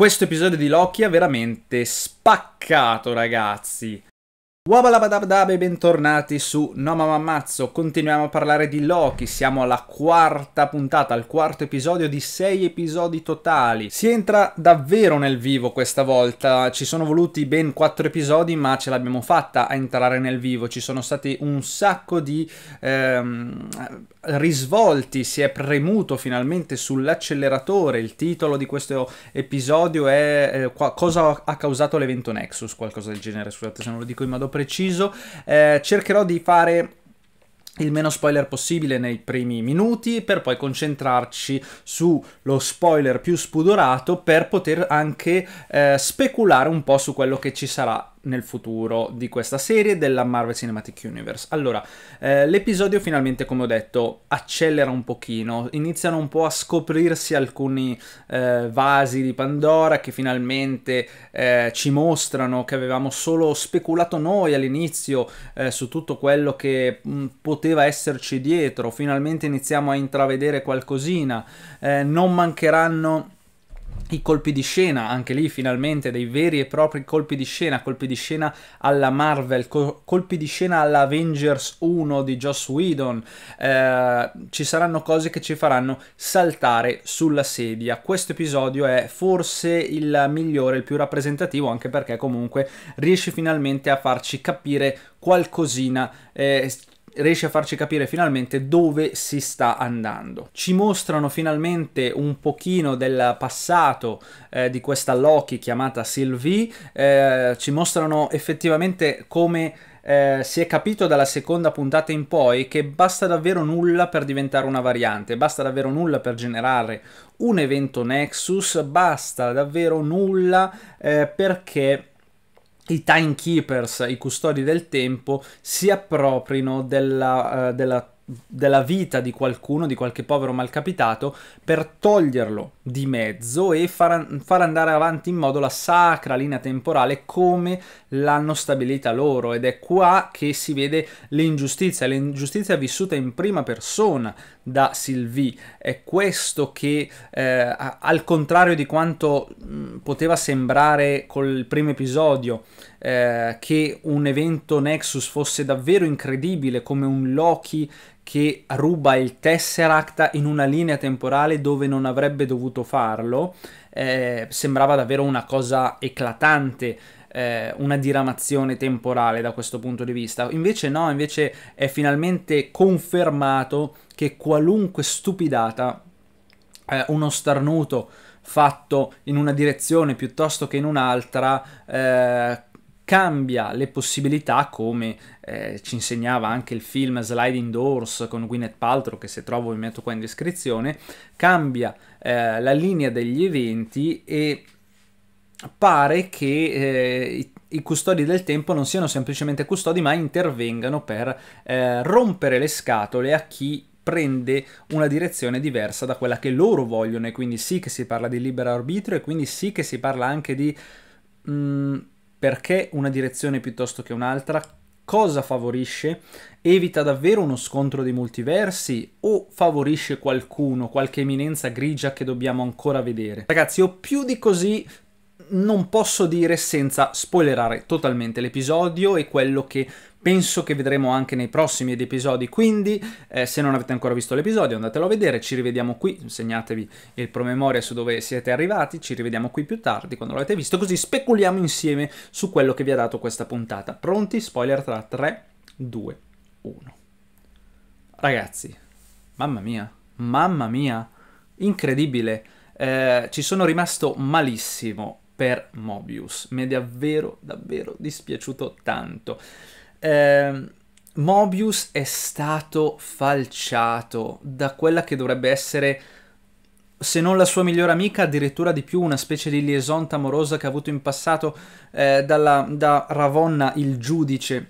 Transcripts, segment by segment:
questo episodio di Loki ha veramente spaccato, ragazzi. Wabalabadabdabe, bentornati su No Mamma Ammazzo, continuiamo a parlare di Loki, siamo alla quarta puntata, al quarto episodio di sei episodi totali. Si entra davvero nel vivo questa volta, ci sono voluti ben quattro episodi ma ce l'abbiamo fatta a entrare nel vivo, ci sono stati un sacco di ehm, risvolti, si è premuto finalmente sull'acceleratore, il titolo di questo episodio è eh, Cosa ha causato l'evento Nexus, qualcosa del genere, scusate se non lo dico in modo preciso. Eh, cercherò di fare il meno spoiler possibile nei primi minuti per poi concentrarci sullo spoiler più spudorato per poter anche eh, speculare un po' su quello che ci sarà nel futuro di questa serie della Marvel Cinematic Universe. Allora, eh, l'episodio finalmente, come ho detto, accelera un pochino, iniziano un po' a scoprirsi alcuni eh, vasi di Pandora che finalmente eh, ci mostrano che avevamo solo speculato noi all'inizio eh, su tutto quello che mh, mm, poteva esserci dietro, finalmente iniziamo a intravedere qualcosina, eh, non mancheranno i colpi di scena, anche lì finalmente dei veri e propri colpi di scena, colpi di scena alla Marvel, col colpi di scena alla Avengers 1 di Joss Whedon, eh, ci saranno cose che ci faranno saltare sulla sedia. Questo episodio è forse il migliore, il più rappresentativo, anche perché comunque riesce finalmente a farci capire qualcosina, eh, riesce a farci capire finalmente dove si sta andando. Ci mostrano finalmente un pochino del passato eh, di questa Loki chiamata Sylvie, eh, ci mostrano effettivamente come eh, si è capito dalla seconda puntata in poi che basta davvero nulla per diventare una variante, basta davvero nulla per generare un evento Nexus, basta davvero nulla eh, perché i timekeepers, i custodi del tempo, si approprino della, uh, della, della, vita di qualcuno, di qualche povero malcapitato, per toglierlo di mezzo e far, far andare avanti in modo la sacra linea temporale come l'hanno stabilita loro ed è qua che si vede l'ingiustizia, l'ingiustizia vissuta in prima persona da Sylvie. È questo che, eh, al contrario di quanto mh, mm, poteva sembrare col primo episodio, eh, che un evento Nexus fosse davvero incredibile, come un Loki che ruba il Tesseract in una linea temporale dove non avrebbe dovuto farlo, eh, sembrava davvero una cosa eclatante eh, una diramazione temporale da questo punto di vista. Invece no, invece è finalmente confermato che qualunque stupidata, eh, uno starnuto fatto in una direzione piuttosto che in un'altra, eh, cambia le possibilità come eh, ci insegnava anche il film Sliding Doors con Gwyneth Paltrow che se trovo vi metto qua in descrizione cambia eh, la linea degli eventi e pare che eh, i custodi del tempo non siano semplicemente custodi, ma intervengano per eh, rompere le scatole a chi prende una direzione diversa da quella che loro vogliono e quindi sì che si parla di libero arbitrio e quindi sì che si parla anche di mh, mm, perché una direzione piuttosto che un'altra, cosa favorisce, evita davvero uno scontro di multiversi o favorisce qualcuno, qualche eminenza grigia che dobbiamo ancora vedere. Ragazzi, ho più di così non posso dire senza spoilerare totalmente l'episodio e quello che penso che vedremo anche nei prossimi episodi. Quindi, eh, se non avete ancora visto l'episodio, andatelo a vedere. Ci rivediamo qui. Segnatevi il promemoria su dove siete arrivati. Ci rivediamo qui più tardi quando l'avete visto. Così speculiamo insieme su quello che vi ha dato questa puntata. Pronti? Spoiler tra 3, 2, 1. Ragazzi, mamma mia, mamma mia, incredibile. Eh, ci sono rimasto malissimo per Mobius. Mi è davvero, davvero dispiaciuto tanto. Eh, Mobius è stato falciato da quella che dovrebbe essere se non la sua migliore amica, addirittura di più una specie di liaison amorosa che ha avuto in passato eh, dalla, da Ravonna, il giudice.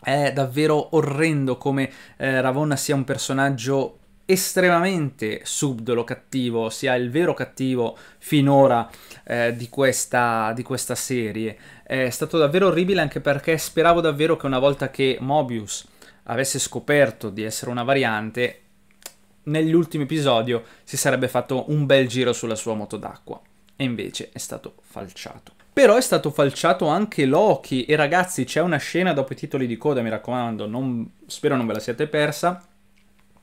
È davvero orrendo come eh, Ravonna sia un personaggio estremamente subdolo cattivo, sia il vero cattivo finora eh, di, questa, di, questa, serie. È stato davvero orribile anche perché speravo davvero che una volta che Mobius avesse scoperto di essere una variante, nell'ultimo episodio si sarebbe fatto un bel giro sulla sua moto d'acqua. E invece è stato falciato. Però è stato falciato anche Loki e ragazzi c'è una scena dopo i titoli di coda, mi raccomando, non, spero non ve la siate persa,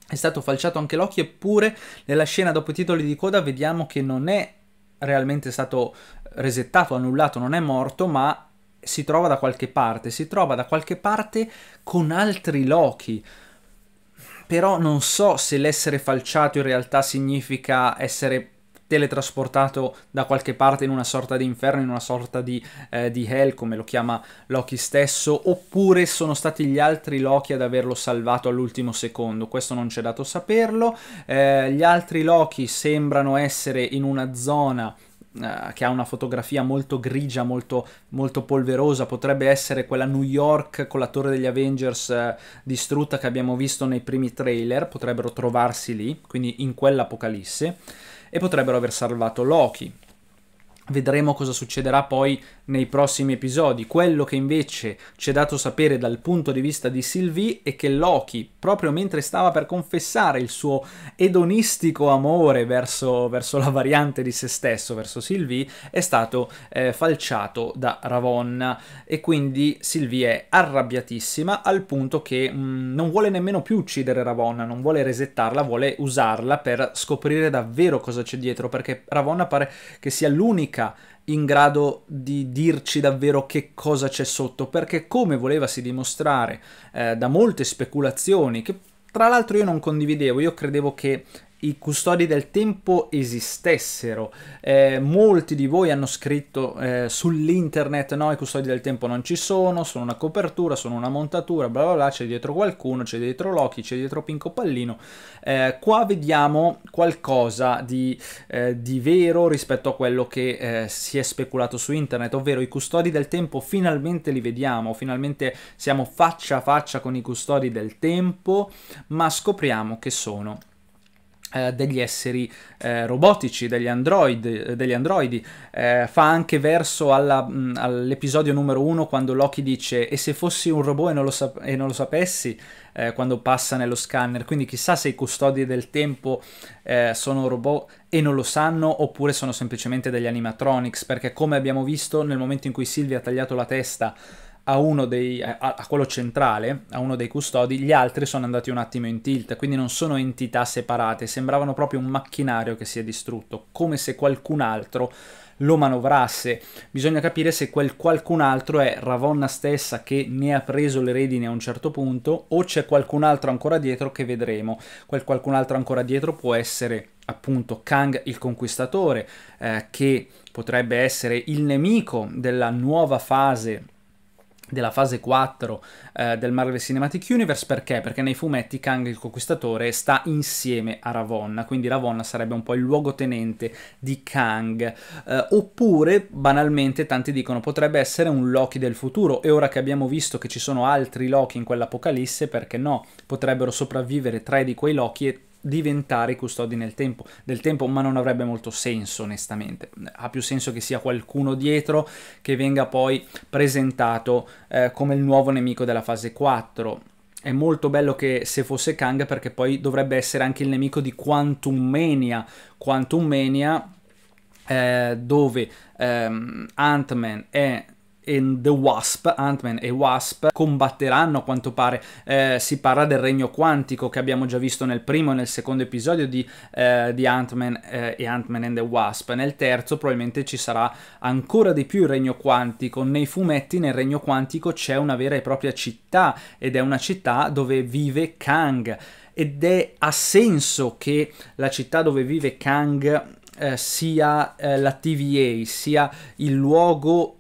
è stato falciato anche Loki, eppure nella scena dopo i titoli di coda vediamo che non è realmente stato resettato, annullato, non è morto, ma si trova da qualche parte, si trova da qualche parte con altri Loki. Però non so se l'essere falciato in realtà significa essere teletrasportato da qualche parte in una sorta di inferno, in una sorta di, eh, di hell, come lo chiama Loki stesso, oppure sono stati gli altri Loki ad averlo salvato all'ultimo secondo. Questo non c'è dato saperlo. Eh, gli altri Loki sembrano essere in una zona eh, che ha una fotografia molto grigia, molto, molto, polverosa, potrebbe essere quella New York con la torre degli Avengers eh, distrutta che abbiamo visto nei primi trailer, potrebbero trovarsi lì, quindi in quell'apocalisse e potrebbero aver salvato Loki. Vedremo cosa succederà poi nei prossimi episodi. Quello che invece ci è dato sapere dal punto di vista di Sylvie è che Loki, proprio mentre stava per confessare il suo edonistico amore verso, verso la variante di se stesso, verso Sylvie, è stato eh, falciato da Ravonna e quindi Sylvie è arrabbiatissima al punto che mh, mm, non vuole nemmeno più uccidere Ravonna, non vuole resettarla, vuole usarla per scoprire davvero cosa c'è dietro perché Ravonna pare che sia l'unica in grado di dirci davvero che cosa c'è sotto, perché come volevasi dimostrare eh, da molte speculazioni, che tra l'altro io non condividevo, io credevo che i custodi del tempo esistessero. Eh, molti di voi hanno scritto eh, sull'internet: no, i custodi del tempo non ci sono, sono una copertura, sono una montatura, bla bla bla. C'è dietro qualcuno, c'è dietro Loki, c'è dietro Pinco Pallino. Eh, qua vediamo qualcosa di, eh, di, vero rispetto a quello che eh, si è speculato su internet, ovvero i custodi del tempo finalmente li vediamo, finalmente siamo faccia a faccia con i custodi del tempo, ma scopriamo che sono eh, degli esseri eh, robotici, degli, android, eh, degli androidi, eh, fa anche verso all'episodio numero uno quando Loki dice e se fossi un robot e non lo, sap e non lo sapessi eh, quando passa nello scanner, quindi chissà se i custodi del tempo eh, sono robot e non lo sanno oppure sono semplicemente degli animatronics, perché come abbiamo visto nel momento in cui Silvia ha tagliato la testa a uno dei, a, a quello centrale, a uno dei custodi, gli altri sono andati un attimo in tilt, quindi non sono entità separate, sembravano proprio un macchinario che si è distrutto, come se qualcun altro lo manovrasse. Bisogna capire se quel qualcun altro è Ravonna stessa che ne ha preso le redini a un certo punto o c'è qualcun altro ancora dietro che vedremo. Quel qualcun altro ancora dietro può essere appunto Kang il Conquistatore eh, che potrebbe essere il nemico della nuova fase della fase 4 eh, del Marvel Cinematic Universe perché? Perché nei fumetti Kang il Conquistatore sta insieme a Ravonna, quindi Ravonna sarebbe un po' il luogotenente di Kang. Eh, oppure, banalmente, tanti dicono potrebbe essere un Loki del futuro e ora che abbiamo visto che ci sono altri Loki in quell'apocalisse, perché no? Potrebbero sopravvivere tre di quei Loki e diventare i custodi nel tempo, del tempo, ma non avrebbe molto senso onestamente. Ha più senso che sia qualcuno dietro che venga poi presentato eh, come il nuovo nemico della fase 4. È molto bello che se fosse Kang perché poi dovrebbe essere anche il nemico di Quantum Mania. Quantum Mania eh, dove ehm, Ant-Man è and the Wasp, Ant-Man e Wasp combatteranno a quanto pare, eh, si parla del regno quantico che abbiamo già visto nel primo e nel secondo episodio di, eh, di Ant-Man eh, e Ant-Man and the Wasp, nel terzo probabilmente ci sarà ancora di più il regno quantico, nei fumetti nel regno quantico c'è una vera e propria città ed è una città dove vive Kang ed è ha senso che la città dove vive Kang eh, sia eh, la TVA, sia il luogo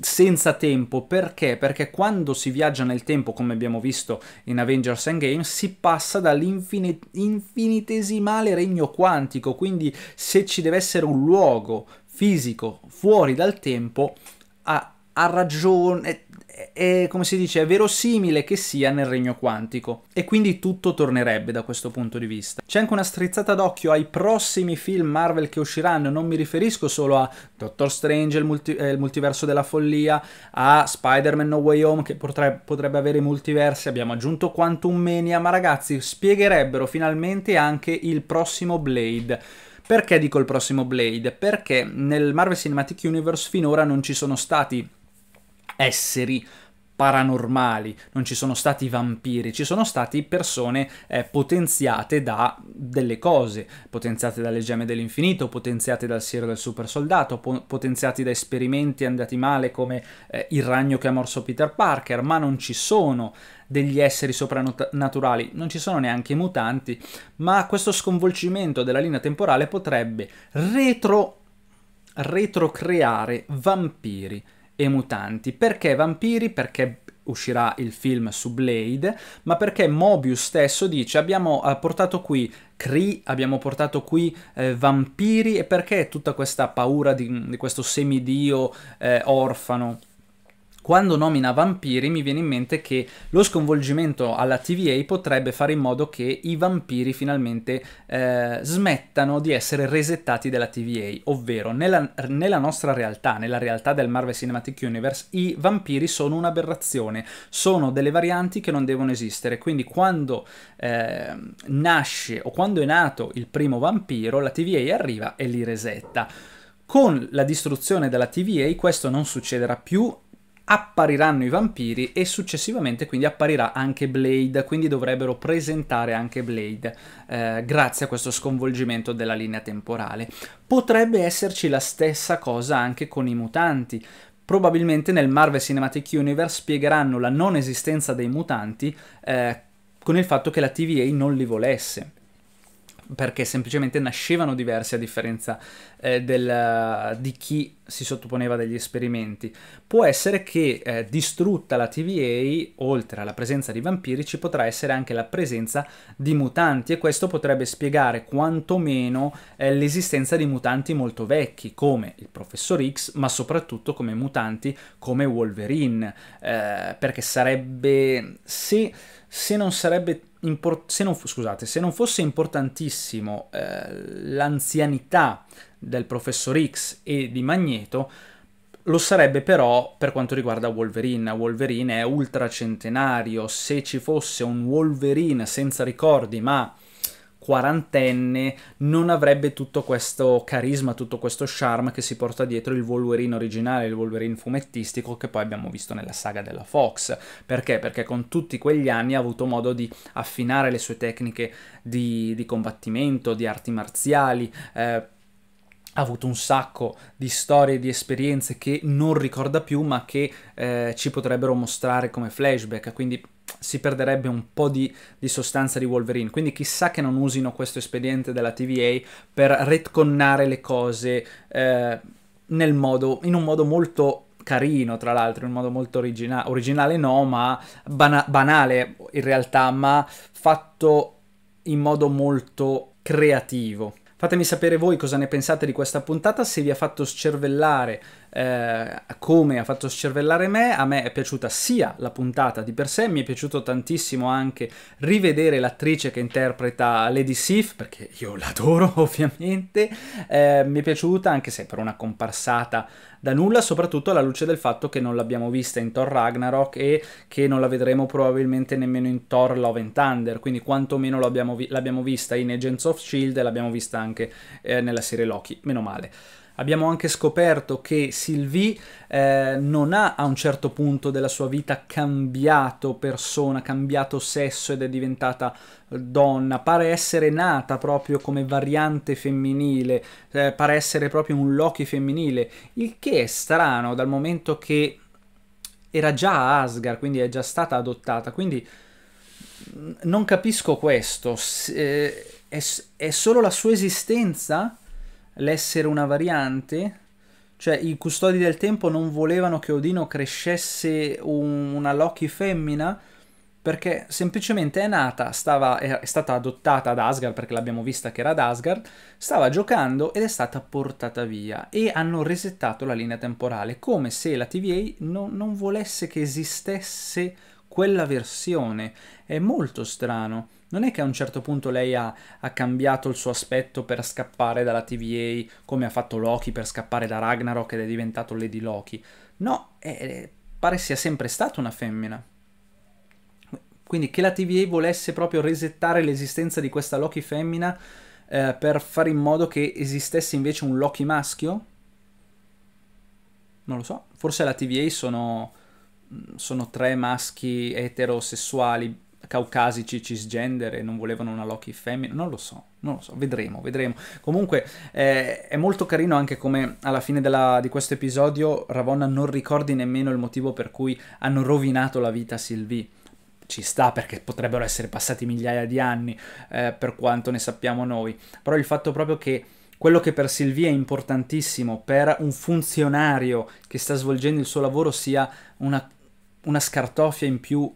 senza tempo perché? Perché quando si viaggia nel tempo, come abbiamo visto in Avengers Endgame, si passa dall'infinitesimale regno quantico, quindi se ci deve essere un luogo fisico fuori dal tempo, a, a ragione è, come si dice, è verosimile che sia nel regno quantico e quindi tutto tornerebbe da questo punto di vista. C'è anche una strizzata d'occhio ai prossimi film Marvel che usciranno, non mi riferisco solo a Doctor Strange, il, multi eh, il multiverso della follia, a Spider-Man No Way Home che potrebbe, potrebbe avere i multiversi, abbiamo aggiunto Quantum Mania, ma ragazzi spiegherebbero finalmente anche il prossimo Blade. Perché dico il prossimo Blade? Perché nel Marvel Cinematic Universe finora non ci sono stati esseri paranormali, non ci sono stati vampiri, ci sono state persone eh, potenziate da delle cose, potenziate dalle gemme dell'infinito, potenziate dal siero del super soldato, po potenziati da esperimenti andati male come eh, il ragno che ha morso Peter Parker, ma non ci sono degli esseri soprannaturali, non ci sono neanche mutanti, ma questo sconvolgimento della linea temporale potrebbe retro retrocreare vampiri e mutanti. Perché vampiri? Perché uscirà il film su Blade, ma perché Mobius stesso dice abbiamo eh, portato qui Cree, abbiamo portato qui eh, vampiri e perché tutta questa paura di, di questo semidio eh, orfano? Quando nomina vampiri mi viene in mente che lo sconvolgimento alla TVA potrebbe fare in modo che i vampiri finalmente eh, smettano di essere resettati dalla TVA, ovvero nella, nella, nostra realtà, nella realtà del Marvel Cinematic Universe, i vampiri sono un'aberrazione, sono delle varianti che non devono esistere, quindi quando eh, nasce o quando è nato il primo vampiro la TVA arriva e li resetta. Con la distruzione della TVA questo non succederà più appariranno i vampiri e successivamente quindi apparirà anche Blade, quindi dovrebbero presentare anche Blade eh, grazie a questo sconvolgimento della linea temporale. Potrebbe esserci la stessa cosa anche con i mutanti, probabilmente nel Marvel Cinematic Universe spiegheranno la non esistenza dei mutanti eh, con il fatto che la TVA non li volesse perché semplicemente nascevano diversi a differenza eh, del, di chi si sottoponeva degli esperimenti. Può essere che eh, distrutta la TVA, oltre alla presenza di vampiri, ci potrà essere anche la presenza di mutanti e questo potrebbe spiegare quantomeno eh, l'esistenza di mutanti molto vecchi come il professor X, ma soprattutto come mutanti come Wolverine, eh, perché sarebbe se, se non sarebbe se non, scusate, se non fosse importantissimo eh, l'anzianità del professor X e di Magneto, lo sarebbe però per quanto riguarda Wolverine. Wolverine è ultracentenario, se ci fosse un Wolverine senza ricordi ma quarantenne non avrebbe tutto questo carisma, tutto questo charme che si porta dietro il Wolverine originale, il Wolverine fumettistico che poi abbiamo visto nella saga della Fox. Perché? Perché con tutti quegli anni ha avuto modo di affinare le sue tecniche di, di combattimento, di arti marziali, eh, ha avuto un sacco di storie e di esperienze che non ricorda più ma che eh, ci potrebbero mostrare come flashback, quindi si perderebbe un po' di, di, sostanza di Wolverine. Quindi chissà che non usino questo espediente della TVA per retconnare le cose eh, modo, in un modo molto carino, tra l'altro, in un modo molto originale, originale, no, ma bana banale in realtà, ma fatto in modo molto creativo. Fatemi sapere voi cosa ne pensate di questa puntata, se vi ha fatto scervellare eh, come ha fatto scervellare me, a me è piaciuta sia la puntata di per sé, mi è piaciuto tantissimo anche rivedere l'attrice che interpreta Lady Sif, perché io l'adoro ovviamente, eh, mi è piaciuta anche se per una comparsata da nulla, soprattutto alla luce del fatto che non l'abbiamo vista in Thor Ragnarok e che non la vedremo probabilmente nemmeno in Thor Love and Thunder, quindi quantomeno l'abbiamo, vi- l'abbiamo vista in Agents of Shield e l'abbiamo vista anche eh, nella serie Loki, meno male. Abbiamo anche scoperto che Sylvie eh, non ha a un certo punto della sua vita cambiato persona, cambiato sesso ed è diventata eh, donna, pare essere nata proprio come variante femminile, eh, pare essere proprio un Loki femminile, il che è strano dal momento che era già Asgard, quindi è già stata adottata, quindi non capisco questo, eh, è, è solo la sua esistenza? l'essere una variante, cioè i custodi del tempo non volevano che Odino crescesse un, una Loki femmina perché semplicemente è nata, stava, è stata adottata ad Asgard perché l'abbiamo vista che era ad Asgard, stava giocando ed è stata portata via e hanno resettato la linea temporale come se la TVA non, non volesse che esistesse quella versione. È molto strano non è che a un certo punto lei ha, ha, cambiato il suo aspetto per scappare dalla TVA, come ha fatto Loki per scappare da Ragnarok ed è diventato Lady Loki. No, eh, pare sia sempre stata una femmina. Quindi che la TVA volesse proprio resettare l'esistenza di questa Loki femmina eh, per fare in modo che esistesse invece un Loki maschio? Non lo so, forse la TVA sono, mm, sono tre maschi eterosessuali caucasici cisgender e non volevano una Loki femmina, non lo so, non lo so, vedremo, vedremo. Comunque eh, è molto carino anche come alla fine della, di questo episodio Ravonna non ricordi nemmeno il motivo per cui hanno rovinato la vita a Sylvie ci sta perché potrebbero essere passati migliaia di anni eh, per quanto ne sappiamo noi, però il fatto proprio che quello che per Sylvie è importantissimo per un funzionario che sta svolgendo il suo lavoro sia una, una scartoffia in più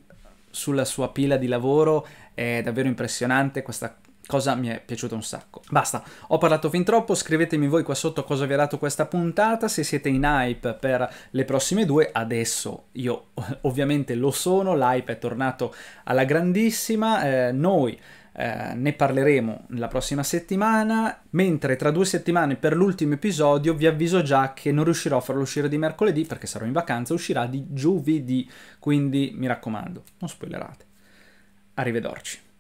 sulla sua pila di lavoro è davvero impressionante, questa cosa mi è piaciuta un sacco. Basta, ho parlato fin troppo, scrivetemi voi qua sotto cosa vi ha dato questa puntata, se siete in hype per le prossime due, adesso io ovviamente lo sono, l'hype è tornato alla grandissima, eh, noi eh, ne parleremo la prossima settimana, mentre tra due settimane per l'ultimo episodio vi avviso già che non riuscirò a farlo uscire di mercoledì perché sarò in vacanza, uscirà di giovedì, quindi mi raccomando, non spoilerate. Arrivederci.